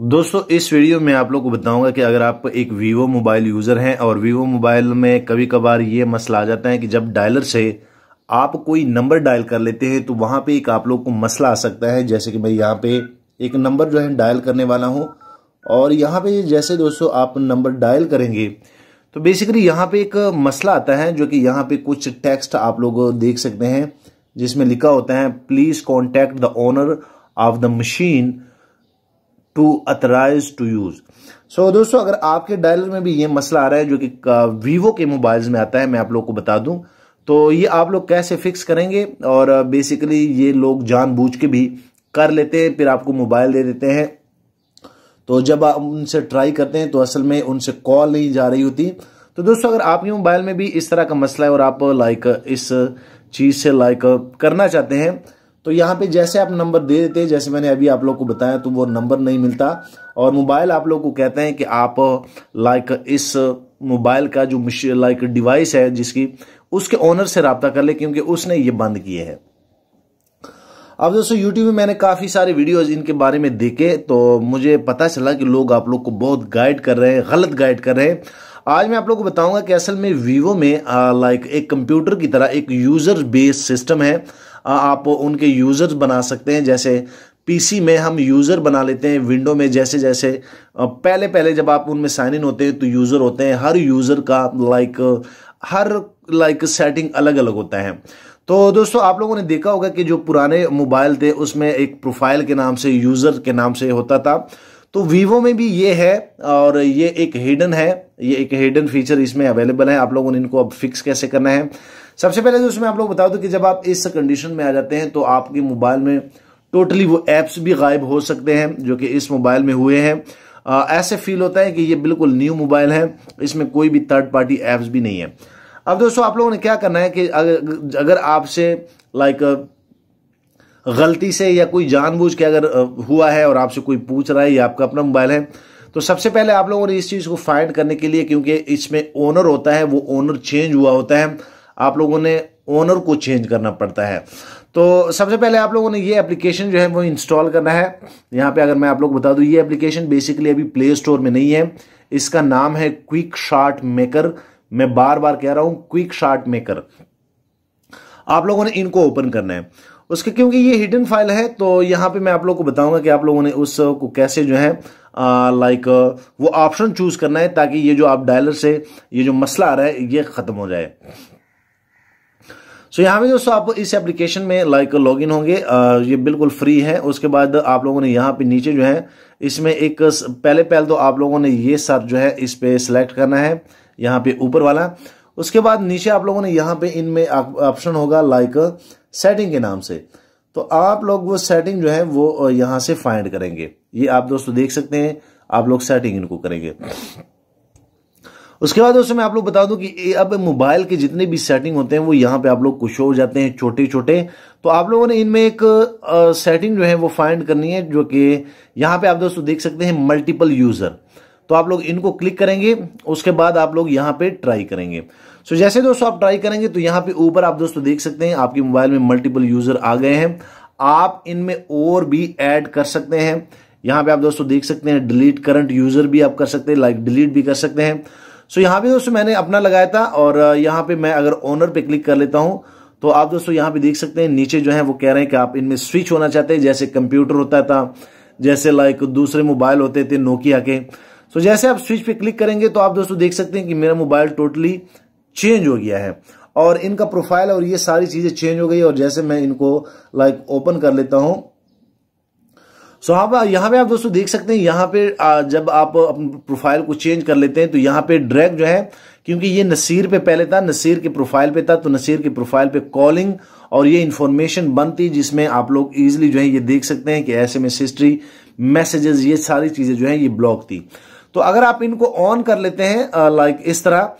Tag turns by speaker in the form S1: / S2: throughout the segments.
S1: दोस्तों इस वीडियो में आप लोग को बताऊंगा कि अगर आप एक वीवो मोबाइल यूज़र हैं और वीवो मोबाइल में कभी कभार ये मसला आ जाता है कि जब डायलर से आप कोई नंबर डायल कर लेते हैं तो वहां पे एक आप लोग को मसला आ सकता है जैसे कि मैं यहाँ पे एक नंबर जो है डायल करने वाला हूँ और यहाँ पे जैसे दोस्तों आप नंबर डायल करेंगे तो बेसिकली यहाँ पे एक मसला आता है जो कि यहाँ पे कुछ टेक्स्ट आप लोग देख सकते हैं जिसमें लिखा होता है please contact the owner of the machine to authorise to use so दोस्तों अगर आपके डायलर में भी ये मसला आ रहा है जो कि वीवो के मोबाइल्स में आता है मैं आप लोग को बता दूं तो ये आप लोग कैसे फिक्स करेंगे और बेसिकली ये लोग जानबूझ के भी कर लेते हैं फिर आपको मोबाइल दे देते हैं तो जब आप उनसे ट्राई करते हैं तो असल में उनसे कॉल नहीं जा रही होती तो दोस्तों अगर आपके मोबाइल में भी इस तरह का मसला है और आप लाइक इस चीज़ से लाइक करना चाहते हैं तो यहाँ पे जैसे आप नंबर दे देते हैं जैसे मैंने अभी आप लोग को बताया तो वो नंबर नहीं मिलता और मोबाइल आप लोग को कहते हैं कि आप लाइक इस मोबाइल का जो लाइक डिवाइस है जिसकी उसके ओनर से रबता कर ले क्योंकि उसने ये बंद किए हैं अब दोस्तों यूट्यूब में मैंने काफ़ी सारे वीडियोज़ इनके बारे में देखे तो मुझे पता चला कि लोग आप लोग को बहुत गाइड कर रहे हैं गलत गाइड कर रहे हैं आज मैं आप लोग को बताऊंगा कि असल में वीवो में लाइक एक कंप्यूटर की तरह एक यूज़र बेस्ड सिस्टम है आप उनके यूज़र्स बना सकते हैं जैसे पीसी में हम यूज़र बना लेते हैं विंडो में जैसे जैसे पहले पहले जब आप उनमें साइन इन होते हैं तो यूज़र होते हैं हर यूज़र का लाइक हर लाइक सेटिंग अलग अलग होता है तो दोस्तों आप लोगों ने देखा होगा कि जो पुराने मोबाइल थे उसमें एक प्रोफाइल के नाम से यूज़र के नाम से होता था तो वीवो में भी ये है और ये एक हिडन है ये एक हिडन फीचर इसमें अवेलेबल है आप लोगों ने इनको अब फिक्स कैसे करना है सबसे पहले जो तो उसमें आप लोग बता दो तो कि जब आप इस कंडीशन में आ जाते हैं तो आपके मोबाइल में टोटली वो एप्स भी गायब हो सकते हैं जो कि इस मोबाइल में हुए हैं आ, ऐसे फील होता है कि ये बिल्कुल न्यू मोबाइल है इसमें कोई भी थर्ड पार्टी एप्स भी नहीं है अब दोस्तों आप लोगों ने क्या करना है कि अगर, अगर आपसे लाइक गलती से या कोई जानबूझ के अगर हुआ है और आपसे कोई पूछ रहा है या आपका अपना मोबाइल है तो सबसे पहले आप लोगों ने इस चीज़ को फाइंड करने के लिए क्योंकि इसमें ओनर होता है वो ओनर चेंज हुआ होता है आप लोगों ने ओनर को चेंज करना पड़ता है तो सबसे पहले आप लोगों ने ये एप्लीकेशन जो है वो इंस्टॉल करना है यहाँ पे अगर मैं आप लोग बता दूँ ये एप्लीकेशन बेसिकली अभी प्ले स्टोर में नहीं है इसका नाम है क्विक शार्ट मेकर मैं बार बार कह रहा हूँ क्विक शार्ट मेकर आप लोगों ने इनको ओपन करना है उसके क्योंकि ये हिडन फाइल है तो यहाँ पे मैं आप लोगों को बताऊंगा कि आप लोगों ने उसको कैसे जो है लाइक वो ऑप्शन चूज करना है ताकि ये जो आप डायलर से ये जो मसला आ रहा है ये खत्म हो जाए सो यहाँ पे दोस्तों आप इस एप्लीकेशन में लाइक लॉग इन होंगे ये बिल्कुल फ्री है उसके बाद आप लोगों ने यहाँ पे नीचे जो है इसमें एक पहले पहल तो आप लोगों ने ये सब जो है इस पे सिलेक्ट करना है यहाँ पे ऊपर वाला उसके बाद नीचे आप लोगों ने यहाँ पे इनमें ऑप्शन होगा लाइक सेटिंग के नाम से तो आप लोग वो सेटिंग जो है वो यहाँ से फाइंड करेंगे ये आप दोस्तों देख सकते हैं आप लोग सेटिंग इनको करेंगे उसके बाद उसमें आप लोग बता दूं कि अब मोबाइल के जितने भी सेटिंग होते हैं वो यहाँ पे आप लोग कुछ हो जाते हैं छोटे छोटे तो आप लोगों ने इनमें एक सेटिंग जो है वो फाइंड करनी है जो कि यहाँ पे आप दोस्तों देख सकते हैं मल्टीपल यूजर तो आप लोग इनको क्लिक करेंगे उसके बाद आप लोग यहाँ पे ट्राई करेंगे सो जैसे दोस्तों आप ट्राई करेंगे तो यहाँ पे ऊपर आप दोस्तों देख सकते हैं आपके मोबाइल में मल्टीपल यूजर आ गए हैं आप इनमें और भी ऐड कर सकते हैं यहाँ पे आप दोस्तों देख सकते हैं डिलीट करंट यूजर भी आप कर सकते हैं लाइक डिलीट भी कर सकते हैं सो यहाँ पे दोस्तों मैंने अपना लगाया था और यहाँ पे मैं अगर ओनर पे क्लिक कर लेता हूँ तो आप दोस्तों यहाँ पे देख सकते हैं नीचे जो है वो कह रहे हैं कि आप इनमें स्विच होना चाहते हैं जैसे कंप्यूटर होता था जैसे लाइक दूसरे मोबाइल होते थे नोकिया के सो जैसे आप स्विच पे क्लिक करेंगे तो आप दोस्तों देख सकते हैं कि मेरा मोबाइल टोटली चेंज हो गया है और इनका प्रोफाइल और ये सारी चीजें चेंज हो गई और जैसे मैं इनको लाइक ओपन कर लेता हूँ सो आप हाँ यहाँ पे आप दोस्तों देख सकते हैं यहाँ पे जब आप प्रोफाइल को चेंज कर लेते हैं तो यहाँ पे ड्रैग जो है क्योंकि ये नसीर पे पहले था नसीर के प्रोफाइल पे था तो नसीर के प्रोफाइल पे कॉलिंग और ये इन्फॉर्मेशन बनती जिसमें आप लोग इजिली जो है ये देख सकते हैं कि ऐसे में हिस्ट्री मैसेजेस ये सारी चीजें जो है ये ब्लॉक थी तो अगर आप इनको ऑन कर लेते हैं लाइक इस तरह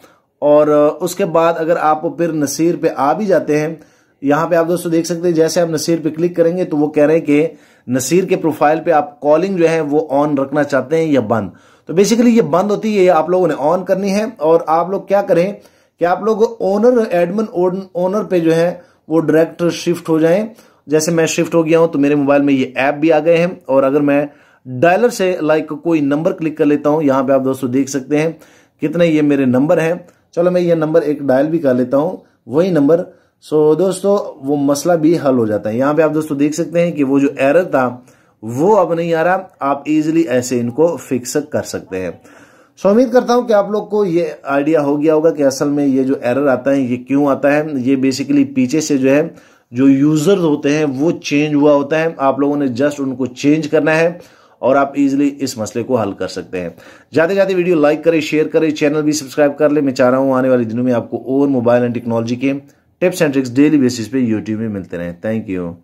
S1: और उसके बाद अगर आप फिर नसीर पे आ भी जाते हैं यहां पे आप दोस्तों देख सकते हैं जैसे आप नसीर पे क्लिक करेंगे तो वो कह रहे हैं कि नसीर के प्रोफाइल पे आप कॉलिंग जो है वो ऑन रखना चाहते हैं या बंद तो बेसिकली ये बंद होती है ये आप लोगों ने ऑन करनी है और आप लोग क्या करें कि आप लोग ओनर एडमिन ओनर पे जो है वो डायरेक्ट शिफ्ट हो जाए जैसे मैं शिफ्ट हो गया हूं तो मेरे मोबाइल में ये ऐप भी आ गए हैं और अगर मैं डायलर से लाइक कोई नंबर क्लिक कर लेता हूं यहां पे आप दोस्तों देख सकते हैं कितने ये मेरे नंबर हैं चलो मैं ये नंबर एक डायल भी कर लेता हूँ वही नंबर सो so, दोस्तों वो मसला भी हल हो जाता है यहाँ पे आप दोस्तों देख सकते हैं कि वो जो एरर था वो अब नहीं आ रहा आप इजीली ऐसे इनको फिक्स कर सकते हैं सो so, उम्मीद करता हूं कि आप लोग को ये आइडिया हो गया होगा कि असल में ये जो एरर आता है ये क्यों आता है ये बेसिकली पीछे से जो है जो यूजर्स होते हैं वो चेंज हुआ होता है आप लोगों ने जस्ट उनको चेंज करना है और आप इजिली इस मसले को हल कर सकते हैं जाते जाते वीडियो लाइक करें शेयर करें चैनल भी सब्सक्राइब कर ले मैं चाह रहा हूँ आने वाले दिनों में आपको और मोबाइल एंड टेक्नोलॉजी के tips and tricks daily basis पे यूट्यूब में मिलते रहें थैंक यू